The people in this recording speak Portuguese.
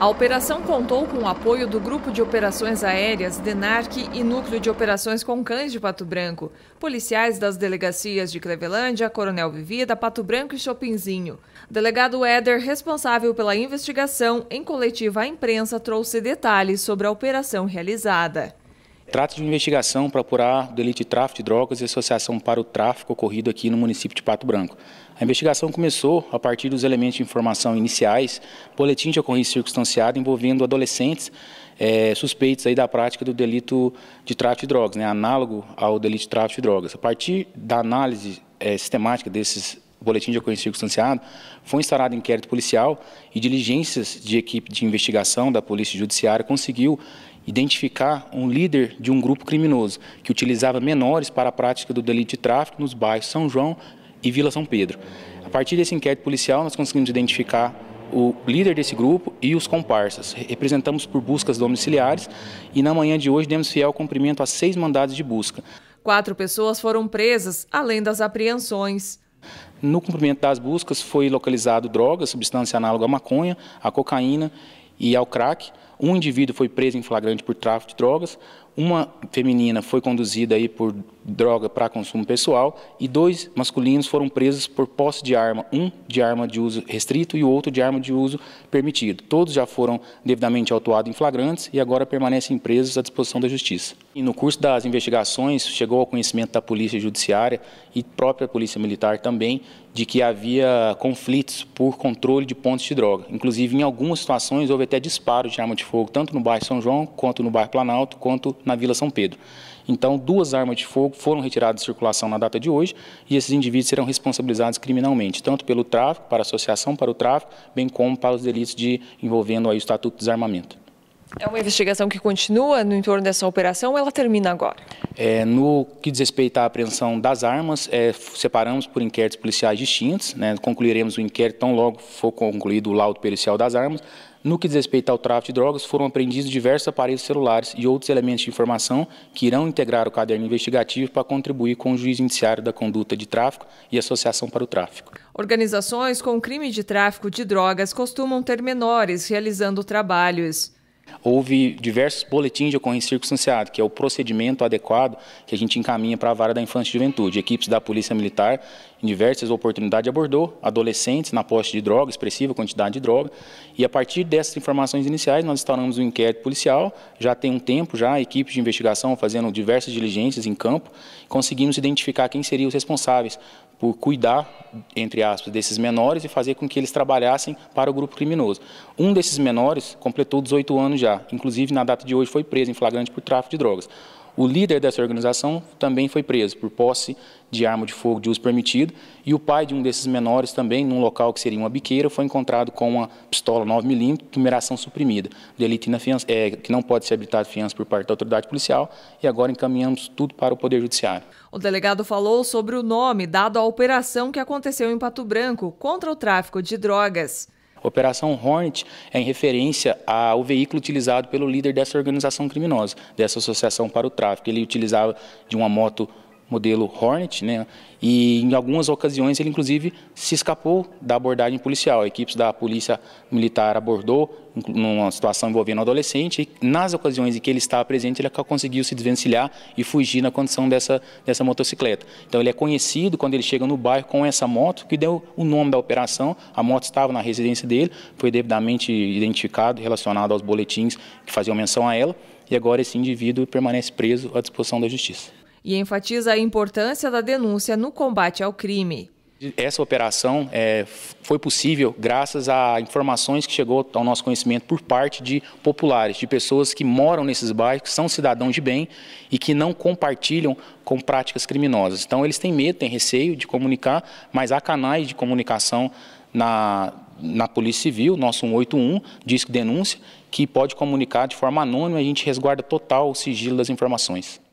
A operação contou com o apoio do Grupo de Operações Aéreas, DENARC e Núcleo de Operações com Cães de Pato Branco, policiais das delegacias de Clevelândia, Coronel Vivida, Pato Branco e Chopinzinho. Delegado Éder, responsável pela investigação, em coletiva à imprensa trouxe detalhes sobre a operação realizada. Trata de uma investigação para apurar o delito de tráfico de drogas e associação para o tráfico ocorrido aqui no município de Pato Branco. A investigação começou a partir dos elementos de informação iniciais, boletim de ocorrência circunstanciada envolvendo adolescentes é, suspeitos aí da prática do delito de tráfico de drogas, né, análogo ao delito de tráfico de drogas. A partir da análise é, sistemática desses boletim de ocorrência circunstanciada, foi instaurado inquérito policial e diligências de equipe de investigação da Polícia Judiciária conseguiu identificar um líder de um grupo criminoso que utilizava menores para a prática do delito de tráfico nos bairros São João e Vila São Pedro. A partir desse inquérito policial, nós conseguimos identificar o líder desse grupo e os comparsas. Representamos por buscas domiciliares e na manhã de hoje demos fiel cumprimento a seis mandados de busca. Quatro pessoas foram presas, além das apreensões. No cumprimento das buscas foi localizado drogas, substância análoga à maconha, a cocaína e ao crack. Um indivíduo foi preso em flagrante por tráfico de drogas, uma feminina foi conduzida aí por droga para consumo pessoal e dois masculinos foram presos por posse de arma, um de arma de uso restrito e o outro de arma de uso permitido. Todos já foram devidamente autuados em flagrantes e agora permanecem presos à disposição da justiça. E no curso das investigações chegou ao conhecimento da polícia judiciária e própria polícia militar também de que havia conflitos por controle de pontos de droga. Inclusive em algumas situações houve até disparos de arma de fogo tanto no bairro São João quanto no bairro Planalto quanto na Vila São Pedro. Então, duas armas de fogo foram retiradas de circulação na data de hoje e esses indivíduos serão responsabilizados criminalmente, tanto pelo tráfico, para a associação para o tráfico, bem como para os delitos de, envolvendo aí, o Estatuto de Desarmamento. É uma investigação que continua no entorno dessa operação ou ela termina agora? É, no que diz respeito à apreensão das armas, é, separamos por inquéritos policiais distintos, né, concluiremos o inquérito tão logo for concluído o laudo pericial das armas. No que diz respeito ao tráfico de drogas, foram apreendidos diversos aparelhos celulares e outros elementos de informação que irão integrar o caderno investigativo para contribuir com o juiz indiciário da conduta de tráfico e associação para o tráfico. Organizações com crime de tráfico de drogas costumam ter menores realizando trabalhos houve diversos boletins de ocorrência circunstanciada, que é o procedimento adequado que a gente encaminha para a vara da infância e juventude. Equipes da Polícia Militar, em diversas oportunidades, abordou adolescentes na posse de droga, expressiva quantidade de droga, e a partir dessas informações iniciais, nós instauramos um inquérito policial, já tem um tempo já, equipes de investigação fazendo diversas diligências em campo, conseguimos identificar quem seriam os responsáveis por cuidar, entre aspas, desses menores e fazer com que eles trabalhassem para o grupo criminoso. Um desses menores completou 18 anos já, inclusive na data de hoje foi preso em flagrante por tráfico de drogas. O líder dessa organização também foi preso por posse de arma de fogo de uso permitido e o pai de um desses menores também, num local que seria uma biqueira, foi encontrado com uma pistola 9mm, numeração suprimida, delito inafiança, é, é, que não pode ser habilitado fiança por parte da autoridade policial e agora encaminhamos tudo para o Poder Judiciário. O delegado falou sobre o nome dado à operação que aconteceu em Pato Branco contra o tráfico de drogas. Operação Hornet é em referência ao veículo utilizado pelo líder dessa organização criminosa, dessa associação para o tráfico. Ele utilizava de uma moto modelo Hornet, né? E em algumas ocasiões ele inclusive se escapou da abordagem policial. Equipes da polícia militar abordou numa situação envolvendo um adolescente. E nas ocasiões em que ele estava presente, ele conseguiu se desvencilhar e fugir na condição dessa dessa motocicleta. Então ele é conhecido quando ele chega no bairro com essa moto que deu o nome da operação. A moto estava na residência dele, foi devidamente identificado, relacionado aos boletins que faziam menção a ela. E agora esse indivíduo permanece preso à disposição da justiça e enfatiza a importância da denúncia no combate ao crime. Essa operação é, foi possível graças a informações que chegou ao nosso conhecimento por parte de populares, de pessoas que moram nesses bairros, que são cidadãos de bem e que não compartilham com práticas criminosas. Então, eles têm medo, têm receio de comunicar, mas há canais de comunicação na, na Polícia Civil, nosso 181, disco denúncia, que pode comunicar de forma anônima e a gente resguarda total o sigilo das informações.